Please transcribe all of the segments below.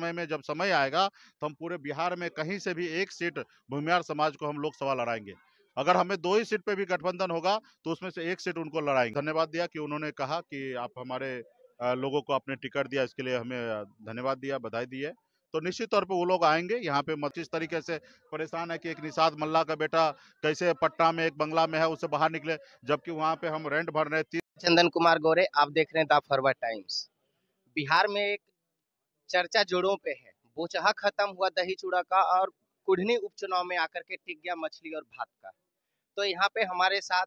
समय में जब समय आएगा तो हम पूरे बिहार में कहीं से भी एक सीट भूमिहार समाज को हम लोकसभा लड़ाएंगे अगर हमें दो ही सीट पे भी गठबंधन होगा तो उसमें से एक सीट उनको लड़ाएंगे धन्यवाद दिया कि उन्होंने कहा कि आप हमारे लोगों को आपने टिकट दिया इसके लिए हमें धन्यवाद दिया बधाई दी है तो निश्चित तौर पे वो लोग आएंगे यहाँ पे मत तरीके से परेशान है कि एक निषाद मल्ला का बेटा कैसे पटना में एक बंगला में है उसे बाहर निकले जबकि वहाँ पे हम रेंट भर रहे थे चंदन कुमार गोरे आप देख रहे हैं द फॉरवर्ड टाइम्स बिहार में एक चर्चा जोड़ों पे है बोचहा खत्म हुआ दही चूड़ा का और कुढ़नी उपचुनाव में आकर के टिक गया मछली और भात का तो यहाँ पे हमारे साथ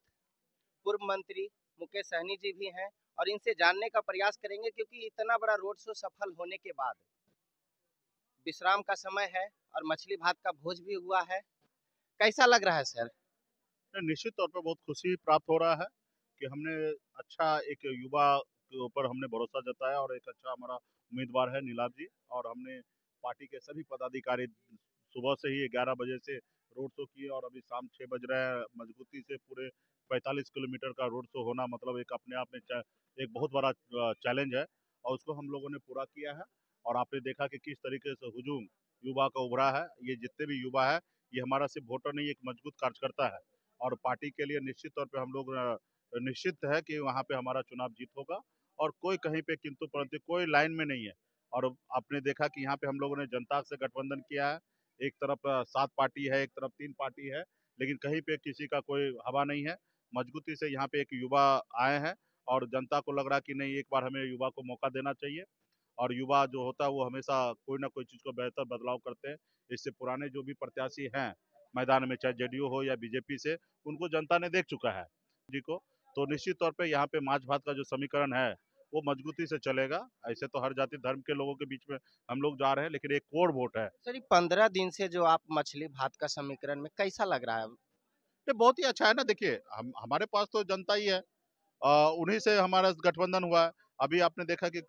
पूर्व मंत्री मुकेश सहनी जी भी हैं और इनसे जानने का प्रयास करेंगे क्योंकि इतना बड़ा रोड शो सफल होने के बाद विश्राम का समय है और मछली भात का भोज भी हुआ है कैसा लग रहा है सर निश्चित तौर पर बहुत खुशी प्राप्त हो रहा है कि हमने अच्छा एक युवा के ऊपर हमने भरोसा जताया और एक अच्छा हमारा उम्मीदवार है नीलाब जी और हमने पार्टी के सभी पदाधिकारी सुबह से ही ग्यारह बजे से रोड शो किए और अभी शाम छः बज रहे हैं मजबूती से पूरे पैंतालीस किलोमीटर का रोड शो होना मतलब एक अपने आप में एक बहुत बड़ा चैलेंज है और उसको हम लोगों ने पूरा किया है और आपने देखा कि किस तरीके से हुजूम युवा का उभरा है ये जितने भी युवा है ये हमारा सिर्फ वोटर नहीं एक मजबूत कार्यकर्ता है और पार्टी के लिए निश्चित तौर पर हम लोग निश्चित है कि वहाँ पर हमारा चुनाव जीत होगा और कोई कहीं पे किंतु परंतु कोई लाइन में नहीं है और आपने देखा कि यहाँ पे हम लोगों ने जनता से गठबंधन किया है एक तरफ सात पार्टी है एक तरफ तीन पार्टी है लेकिन कहीं पे किसी का कोई हवा नहीं है मजबूती से यहाँ पे एक युवा आए हैं और जनता को लग रहा कि नहीं एक बार हमें युवा को मौका देना चाहिए और युवा जो होता है वो हमेशा कोई ना कोई चीज़ को बेहतर बदलाव करते हैं इससे पुराने जो भी प्रत्याशी हैं मैदान में चाहे जेडीयू हो या बीजेपी से उनको जनता ने देख चुका है जी को तो निश्चित तौर पे यहाँ पे माछ भात का जो समीकरण है वो मजबूती से चलेगा ऐसे तो हर जाति धर्म के लोगों के बीच में हम लोग जा रहे हैं लेकिन एक कोर वोट है सर पंद्रह दिन से जो आप मछली भात का समीकरण में कैसा लग रहा है ये बहुत ही अच्छा है ना देखिए हम हमारे पास तो जनता ही है उन्हीं से हमारा गठबंधन हुआ है अभी आपने देखा कि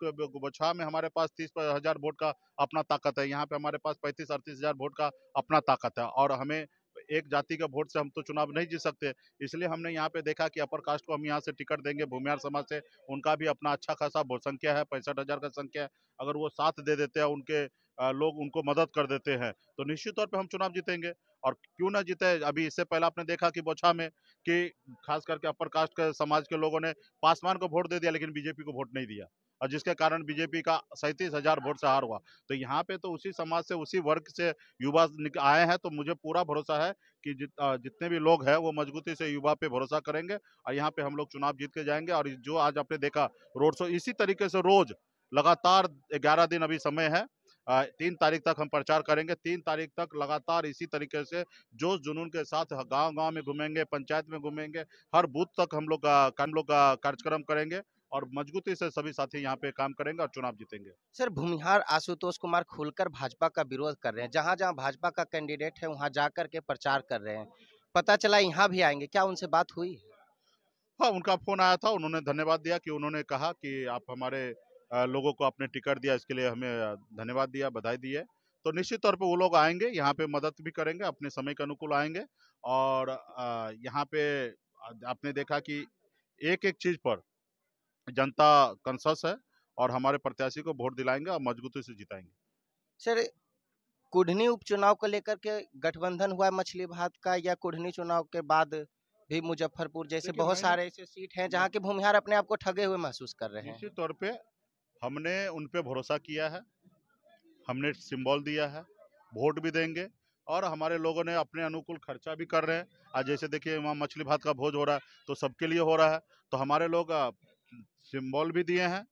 बछा में हमारे पास तीस हजार वोट का अपना ताकत है यहाँ पे हमारे पास पैंतीस अड़तीस हजार वोट का अपना ताकत है और हमें एक जाति के वोट से हम तो चुनाव नहीं जीत सकते इसलिए हमने यहाँ पे देखा कि अपर कास्ट को हम यहाँ से टिकट देंगे भूमिहार समाज से उनका भी अपना अच्छा खासा वोट संख्या है पैंसठ हज़ार का संख्या है अगर वो साथ दे देते हैं उनके लोग उनको मदद कर देते हैं तो निश्चित तौर पर हम चुनाव जीतेंगे और क्यों ना जीते अभी इससे पहले आपने देखा कि बोछा में कि खास करके अपर कास्ट के समाज के लोगों ने पासवान को वोट दे दिया लेकिन बीजेपी को वोट नहीं दिया और जिसके कारण बीजेपी का सैंतीस हजार वोट से हार हुआ तो यहाँ पे तो उसी समाज से उसी वर्ग से युवा आए हैं तो मुझे पूरा भरोसा है कि जित, जितने भी लोग हैं वो मजबूती से युवा पे भरोसा करेंगे और यहाँ पे हम लोग चुनाव जीत के जाएंगे और जो आज आपने देखा रोड शो इसी तरीके से रोज लगातार ग्यारह दिन अभी समय है तीन तारीख तक हम प्रचार करेंगे तीन तारीख तक लगातार इसी तरीके से जोश जुनून के साथ गांव गांव में घूमेंगे पंचायत में घूमेंगे हर बूथ तक हम लोग हम लोग कार्यक्रम करेंगे और मजबूती से सभी साथी यहाँ पे काम करेंगे और चुनाव जीतेंगे सर भूमिहार आशुतोष कुमार खुलकर भाजपा का विरोध कर रहे हैं जहाँ जहाँ भाजपा का कैंडिडेट है वहाँ जा के प्रचार कर रहे हैं पता चला यहाँ भी आएंगे क्या उनसे बात हुई हाँ उनका फोन आया था उन्होंने धन्यवाद दिया कि उन्होंने कहा कि आप हमारे लोगों को आपने टिकट दिया इसके लिए हमें धन्यवाद दिया बधाई दी है तो निश्चित तौर पे वो लोग आएंगे यहाँ पे मदद भी करेंगे अपने समय के अनुकूल आएंगे और यहाँ पे आपने देखा कि एक एक चीज़ पर जनता कंसस है और हमारे प्रत्याशी को वोट दिलाएंगे और मजबूती से जिताएंगे सर कुढ़नी उपचुनाव को लेकर के गठबंधन हुआ मछली भात का या कुढ़नी चुनाव के बाद भी मुजफ्फरपुर जैसे बहुत सारे ऐसे सीट हैं जहाँ हाँ। के भूमिहार अपने आप को ठगे हुए महसूस कर रहे हैं निश्चित तौर पे हमने उन पर भरोसा किया है हमने सिंबल दिया है वोट भी देंगे और हमारे लोगों ने अपने अनुकूल खर्चा भी कर रहे हैं आज जैसे देखिए वहाँ मछली भात का भोज हो रहा है तो सबके लिए हो रहा है तो हमारे लोग सिंबल भी दिए हैं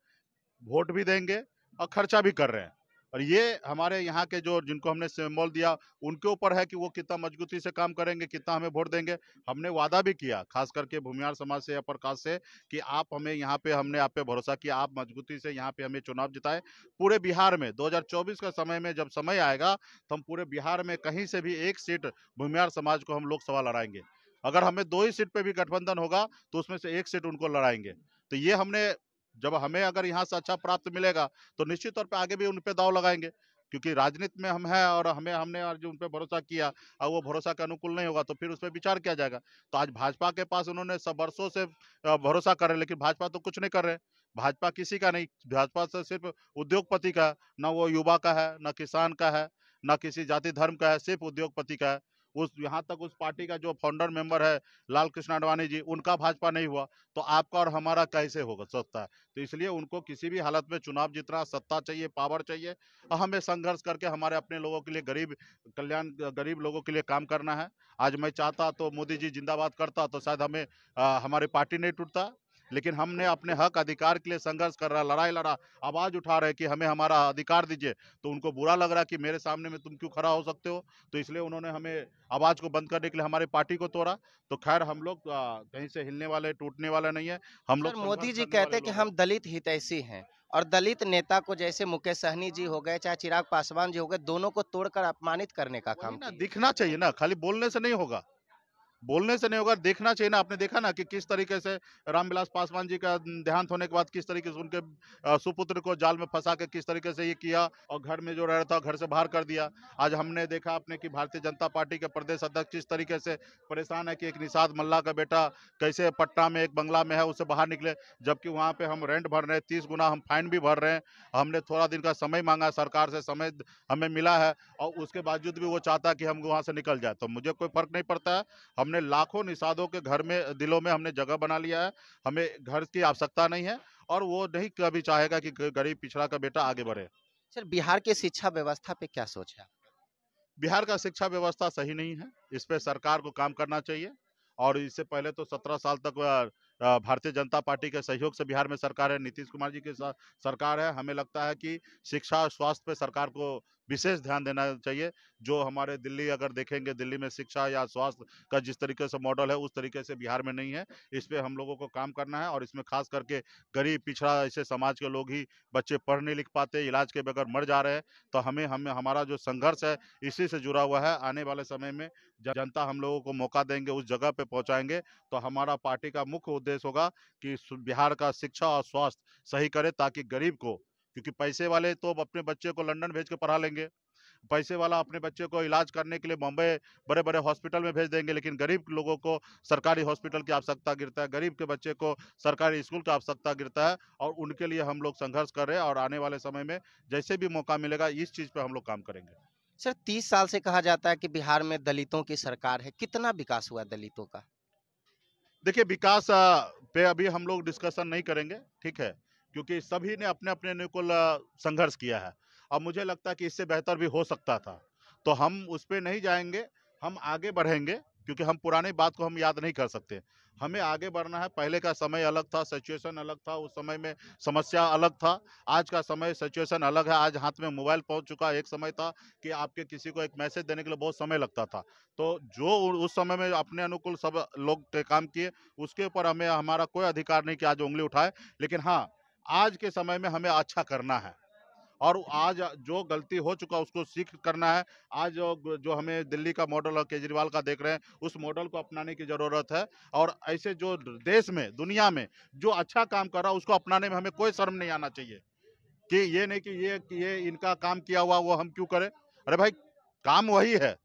वोट भी देंगे और खर्चा भी कर रहे हैं और ये हमारे यहाँ के जो जिनको हमने सिम्बॉल दिया उनके ऊपर है कि वो कितना मजबूती से काम करेंगे कितना हमें वोट देंगे हमने वादा भी किया खास करके भूमिहार समाज से या प्रकाश से कि आप हमें यहाँ पे हमने आप पे भरोसा किया आप मजबूती से यहाँ पे हमें चुनाव जिताए पूरे बिहार में 2024 का समय में जब समय आएगा तो हम पूरे बिहार में कहीं से भी एक सीट भूमिहार समाज को हम लोकसभा लड़ाएंगे अगर हमें दो ही सीट पर भी गठबंधन होगा तो उसमें से एक सीट उनको लड़ाएंगे तो ये हमने जब हमें अगर यहाँ से अच्छा प्राप्त मिलेगा तो निश्चित तौर पर आगे भी उन पर दाव लगाएंगे क्योंकि राजनीति में हम हैं और हमें हमने जो उन पर भरोसा किया और वो भरोसा के अनुकूल नहीं होगा तो फिर उस पर विचार किया जाएगा तो आज भाजपा के पास उन्होंने सब वर्षों से भरोसा कर रहे लेकिन भाजपा तो कुछ नहीं कर रहे भाजपा किसी का नहीं भाजपा से सिर्फ उद्योगपति का ना वो युवा का है ना किसान का है ना किसी जाति धर्म का है सिर्फ उद्योगपति का है उस यहाँ तक उस पार्टी का जो फाउंडर मेंबर है लाल कृष्ण अडवाणी जी उनका भाजपा नहीं हुआ तो आपका और हमारा कैसे होगा सोचता है तो इसलिए उनको किसी भी हालत में चुनाव जीतना सत्ता चाहिए पावर चाहिए और हमें संघर्ष करके हमारे अपने लोगों के लिए गरीब कल्याण गरीब लोगों के लिए काम करना है आज मैं चाहता तो मोदी जी जिंदाबाद करता तो शायद हमें आ, हमारी पार्टी नहीं टूटता लेकिन हमने अपने हक अधिकार के लिए संघर्ष कर रहा लड़ाई लड़ा आवाज़ उठा रहे कि हमें हमारा अधिकार दीजिए तो उनको बुरा लग रहा कि मेरे सामने में तुम क्यों खड़ा हो सकते हो तो इसलिए उन्होंने हमें आवाज़ को बंद करने के लिए हमारी पार्टी को तोड़ा तो खैर हम लोग कहीं से हिलने वाले टूटने वाले नहीं है हम लोग मोदी जी कहते हैं कि हम दलित हितैषी हैं और दलित नेता को जैसे मुकेश सहनी जी हो गए चाहे चिराग पासवान जी हो गए दोनों को तोड़कर अपमानित करने का काम दिखना चाहिए ना खाली बोलने से नहीं होगा बोलने से नहीं होगा देखना चाहिए ना आपने देखा ना कि किस तरीके से रामविलास पासवान जी का देहांत होने के बाद किस तरीके से उनके सुपुत्र को जाल में फंसा के किस तरीके से ये किया और घर में जो रह रहा था घर से बाहर कर दिया आज हमने देखा आपने कि भारतीय जनता पार्टी के प्रदेश अध्यक्ष किस तरीके से परेशान है कि एक निषाद मल्ला का बेटा कैसे पटना में एक बंगला में है उससे बाहर निकले जबकि वहाँ पर हम रेंट भर रहे हैं तीस गुना हम फाइन भी भर रहे हैं हमने थोड़ा दिन का समय मांगा सरकार से समय हमें मिला है और उसके बावजूद भी वो चाहता कि हम वहाँ से निकल जाए तो मुझे कोई फर्क नहीं पड़ता है हमने हमने लाखों निषादों के घर में दिलों में हमने जगह बना लिया है हमें घर की आवश्यकता नहीं है और वो नहीं कभी चाहेगा कि गरीब पिछड़ा का बेटा आगे बढ़े सर बिहार के शिक्षा व्यवस्था पे क्या सोच है बिहार का शिक्षा व्यवस्था सही नहीं है इस पर सरकार को काम करना चाहिए और इससे पहले तो सत्रह साल तक भारतीय जनता पार्टी के सहयोग से बिहार में सरकार है नीतीश कुमार जी की सरकार है हमें लगता है कि शिक्षा स्वास्थ्य पे सरकार को विशेष ध्यान देना चाहिए जो हमारे दिल्ली अगर देखेंगे दिल्ली में शिक्षा या स्वास्थ्य का जिस तरीके से मॉडल है उस तरीके से बिहार में नहीं है इस पर हम लोगों को काम करना है और इसमें खास करके गरीब पिछड़ा ऐसे समाज के लोग ही बच्चे पढ़ नहीं लिख पाते इलाज के बगैर मर जा रहे हैं तो हमें हमें हमारा जो संघर्ष है इसी से जुड़ा हुआ है आने वाले समय में जनता हम लोगों को मौका देंगे उस जगह पर पहुँचाएंगे तो हमारा पार्टी का मुख्य उद्देश्य होगा कि बिहार का शिक्षा और स्वास्थ्य सही करे ताकि गरीब को क्योंकि पैसे वाले तो अपने बच्चे को लंदन भेज के पढ़ा लेंगे पैसे वाला अपने बच्चे को इलाज करने के लिए मुंबई बड़े बड़े हॉस्पिटल में भेज देंगे लेकिन गरीब लोगों को सरकारी हॉस्पिटल की आवश्यकता गिरता है गरीब के बच्चे को सरकारी स्कूल की आवश्यकता गिरता है और उनके लिए हम लोग संघर्ष कर रहे हैं और आने वाले समय में जैसे भी मौका मिलेगा इस चीज़ पर हम लोग काम करेंगे सर तीस साल से कहा जाता है कि बिहार में दलितों की सरकार है कितना विकास हुआ दलितों का देखिए विकास पे अभी हम लोग डिस्कशन नहीं करेंगे ठीक है क्योंकि सभी ने अपने अपने अनुकूल संघर्ष किया है अब मुझे लगता है कि इससे बेहतर भी हो सकता था तो हम उस पर नहीं जाएंगे हम आगे बढ़ेंगे क्योंकि हम पुराने बात को हम याद नहीं कर सकते हमें आगे बढ़ना है पहले का समय अलग था सिचुएशन अलग था उस समय में समस्या अलग था आज का समय सिचुएशन अलग है आज हाथ में मोबाइल पहुंच चुका है एक समय था कि आपके किसी को एक मैसेज देने के लिए बहुत समय लगता था तो जो उस समय में अपने अनुकूल सब लोग काम किए उसके ऊपर हमें हमारा कोई अधिकार नहीं कि आज उंगली उठाए लेकिन हाँ आज के समय में हमें अच्छा करना है और आज जो गलती हो चुका उसको सीख करना है आज जो, जो हमें दिल्ली का मॉडल और केजरीवाल का देख रहे हैं उस मॉडल को अपनाने की ज़रूरत है और ऐसे जो देश में दुनिया में जो अच्छा काम कर रहा है उसको अपनाने में हमें कोई शर्म नहीं आना चाहिए कि ये नहीं कि ये कि ये इनका काम किया हुआ वो हम क्यों करें अरे भाई काम वही है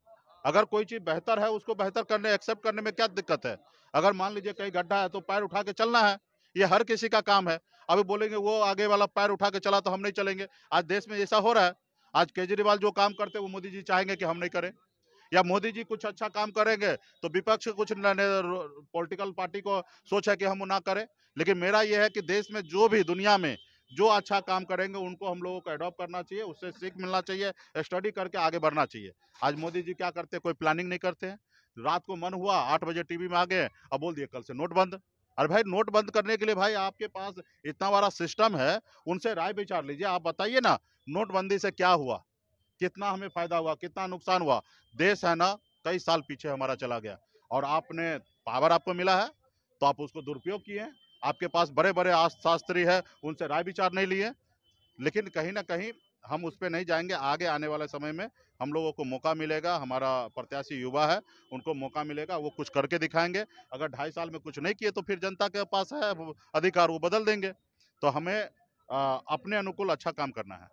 अगर कोई चीज़ बेहतर है उसको बेहतर करने एक्सेप्ट करने में क्या दिक्कत है अगर मान लीजिए कहीं गड्ढा है तो पैर उठा के चलना है ये हर किसी का काम है अभी बोलेंगे वो आगे वाला पैर उठा के चला तो हम नहीं चलेंगे आज देश में ऐसा हो रहा है आज केजरीवाल जो काम करते वो मोदी जी चाहेंगे कि हम नहीं करें या मोदी जी कुछ अच्छा काम करेंगे तो विपक्ष कुछ पॉलिटिकल पार्टी को सोच है कि हम ना करें लेकिन मेरा यह है कि देश में जो भी दुनिया में जो अच्छा काम करेंगे उनको हम लोगों को एडॉप्ट करना चाहिए उससे सीख मिलना चाहिए स्टडी करके आगे बढ़ना चाहिए आज मोदी जी क्या करते हैं कोई प्लानिंग नहीं करते हैं रात को मन हुआ आठ बजे टीवी में आ गए अब बोल दिए कल से नोट बंद अरे भाई नोट बंद करने के लिए भाई आपके पास इतना बड़ा सिस्टम है उनसे राय विचार लीजिए आप बताइए ना नोटबंदी से क्या हुआ कितना हमें फायदा हुआ कितना नुकसान हुआ देश है ना कई साल पीछे हमारा चला गया और आपने पावर आपको मिला है तो आप उसको दुरुपयोग किए आपके पास बड़े बड़े शास्त्री है उनसे राय विचार नहीं लिए लेकिन कहीं ना कहीं हम उस पर नहीं जाएंगे आगे आने वाले समय में हम लोगों को मौका मिलेगा हमारा प्रत्याशी युवा है उनको मौका मिलेगा वो कुछ करके दिखाएंगे अगर ढाई साल में कुछ नहीं किए तो फिर जनता के पास है अधिकार वो बदल देंगे तो हमें आ, अपने अनुकूल अच्छा काम करना है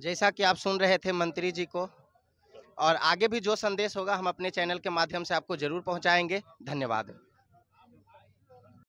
जैसा कि आप सुन रहे थे मंत्री जी को और आगे भी जो संदेश होगा हम अपने चैनल के माध्यम से आपको जरूर पहुँचाएंगे धन्यवाद